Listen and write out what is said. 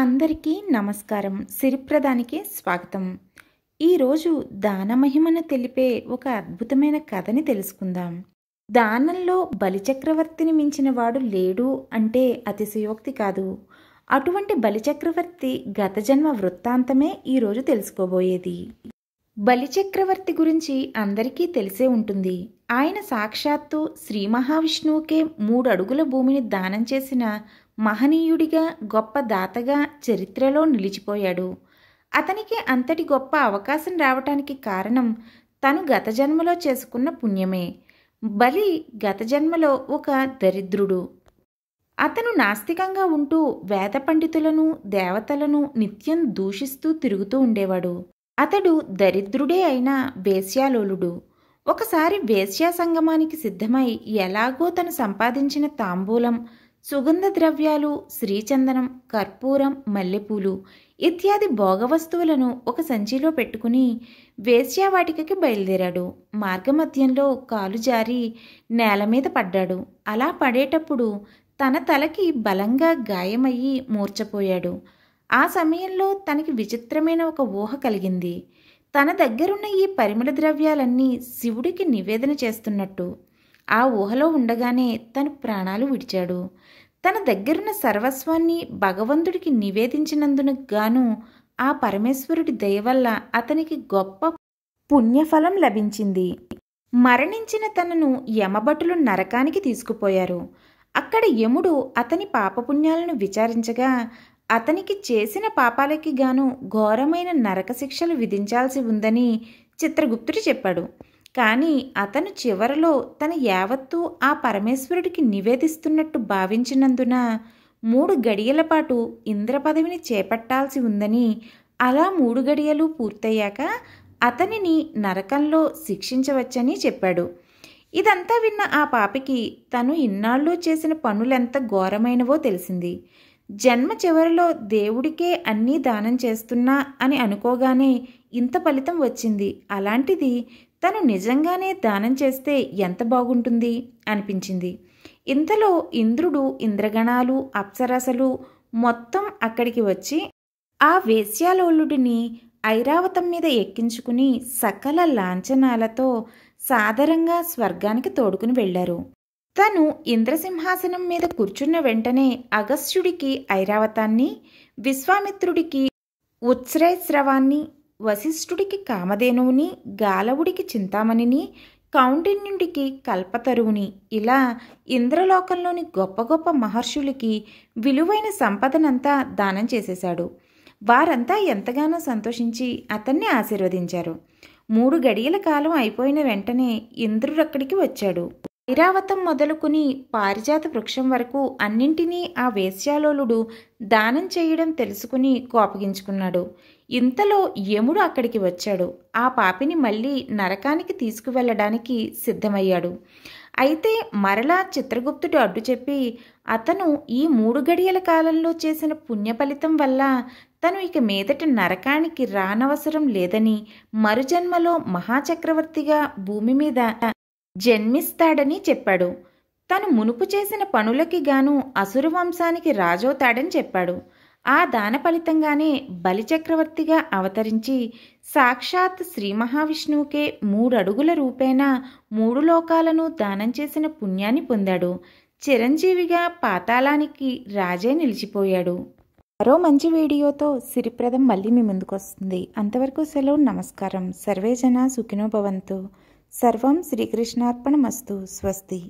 అందరికీ నమస్కారం సిరిప్రదానికి స్వాగతం ఈరోజు దానమహిమను తెలిపే ఒక అద్భుతమైన కథని తెలుసుకుందాం దానంలో బలిచక్రవర్తిని మించిన వాడు లేడు అంటే అతిశయోక్తి కాదు అటువంటి బలిచక్రవర్తి గత జన్మ వృత్తాంతమే ఈరోజు తెలుసుకోబోయేది బలిచక్రవర్తి గురించి అందరికీ తెలిసే ఉంటుంది ఆయన సాక్షాత్తు శ్రీ మహావిష్ణువుకే మూడు అడుగుల భూమిని దానం చేసిన మహనీయుడిగా గొప్ప దాతగా చరిత్రలో నిలిచిపోయాడు అతనికి అంతటి గొప్ప అవకాశం రావటానికి కారణం తను గత జన్మలో చేసుకున్న పుణ్యమే బలి గత జన్మలో ఒక దరిద్రుడు అతను నాస్తికంగా ఉంటూ వేద పండితులను దేవతలను నిత్యం దూషిస్తూ తిరుగుతూ ఉండేవాడు అతడు దరిద్రుడే అయిన వేశ్యాలోలుడు ఒకసారి వేశ్యా సంగమానికి సిద్ధమై ఎలాగో తను సంపాదించిన తాంబూలం సుగంధ ద్రవ్యాలు శ్రీచందనం కర్పూరం మల్లెపూలు ఇత్యాది భోగవస్తువులను ఒక సంచిలో పెట్టుకుని వేశ్యావాటికకి బయలుదేరాడు మార్గమధ్యంలో కాలు జారి నేల మీద పడ్డాడు అలా పడేటప్పుడు తన తలకి బలంగా గాయమయ్యి మూర్చపోయాడు ఆ సమయంలో తనకి విచిత్రమైన ఒక ఊహ కలిగింది తన దగ్గరున్న ఈ పరిమళ ద్రవ్యాలన్నీ శివుడికి నివేదన చేస్తున్నట్టు ఆ ఊహలో ఉండగానే తన ప్రాణాలు విడిచాడు తన దగ్గరున్న సర్వస్వాన్ని భగవంతుడికి నివేదించినందున గాను ఆ పరమేశ్వరుడి దయ వల్ల అతనికి గొప్ప పుణ్యఫలం లభించింది మరణించిన తనను యమభటులు నరకానికి తీసుకుపోయారు అక్కడ యముడు అతని పాపపుణ్యాలను విచారించగా అతనికి చేసిన పాపాలకి గాను ఘోరమైన నరకశిక్షలు విధించాల్సి ఉందని చిత్రగుప్తుడు చెప్పాడు కానీ అతను చివరలో తన యావత్తు ఆ పరమేశ్వరుడికి నివేదిస్తున్నట్టు భావించినందున మూడు గడియల పాటు ఇంద్ర పదవిని చేపట్టాల్సి ఉందని అలా మూడు గడియలు పూర్తయ్యాక అతనిని నరకంలో శిక్షించవచ్చని చెప్పాడు ఇదంతా విన్న ఆ పాపకి తను ఇన్నాళ్ళు చేసిన పనులెంత ఘోరమైనవో తెలిసింది జన్మ చివరిలో దేవుడికే అన్నీ దానం చేస్తున్నా అని అనుకోగానే ఇంత ఫలితం వచ్చింది అలాంటిది తను నిజంగానే దానం చేస్తే ఎంత బాగుంటుంది అనిపించింది ఇంతలో ఇంద్రుడు ఇంద్రగణాలు అప్సరసలు మొత్తం అక్కడికి వచ్చి ఆ వేశ్యాలోలుడిని ఐరావతం మీద ఎక్కించుకుని సకల లాంఛనాలతో సాదరంగా స్వర్గానికి తోడుకుని వెళ్లారు తను ఇంద్రసింహాసనం మీద కూర్చున్న వెంటనే అగస్త్యుడికి ఐరావతాన్ని విశ్వామిత్రుడికి ఉత్స్రయస్రవాన్ని వశిష్ఠుడికి కామధేనువుని గాలవుడికి చింతామణిని కౌండిన్యుడికి కల్పతరువుని ఇలా ఇంద్రలోకంలోని గొప్ప గొప్ప మహర్షులకి విలువైన సంపదనంతా దానం చేసేశాడు వారంతా ఎంతగానో సంతోషించి అతన్ని ఆశీర్వదించారు మూడు గడియల కాలం అయిపోయిన వెంటనే ఇంద్రుడక్కడికి వచ్చాడు ఐరావతం మొదలుకుని పారిజాత వృక్షం వరకు అన్నింటినీ ఆ వేశ్యాలోలుడు దానం చేయడం తెలుసుకుని కోపగించుకున్నాడు ఇంతలో యముడు అక్కడికి వచ్చాడు ఆ పాపిని మళ్ళీ నరకానికి తీసుకువెళ్ళడానికి సిద్ధమయ్యాడు అయితే మరలా చిత్రగుప్తుడు అడ్డు చెప్పి అతను ఈ మూడు గడియల కాలంలో చేసిన పుణ్య ఫలితం వల్ల తను ఇక మీదట నరకానికి రానవసరం లేదని మరుజన్మలో మహాచక్రవర్తిగా భూమి మీద జన్మిస్తాడని చెప్పాడు తను మునుపు చేసిన పనులకి గాను వంశానికి రాజవుతాడని చెప్పాడు ఆ దాన ఫలితంగానే బలిచక్రవర్తిగా అవతరించి సాక్షాత్ శ్రీ మహావిష్ణువుకే మూడడుగుల రూపేణ మూడు లోకాలను దానం చేసిన పుణ్యాన్ని పొందాడు చిరంజీవిగా పాతాళానికి రాజే నిలిచిపోయాడు మరో మంచి వీడియోతో సిరిప్రదం మళ్ళీ మీ ముందుకు వస్తుంది అంతవరకు సెలవు నమస్కారం సర్వేజన సుఖినోభవంతు సర్వం శ్రీకృష్ణార్పణమస్తు స్వస్తి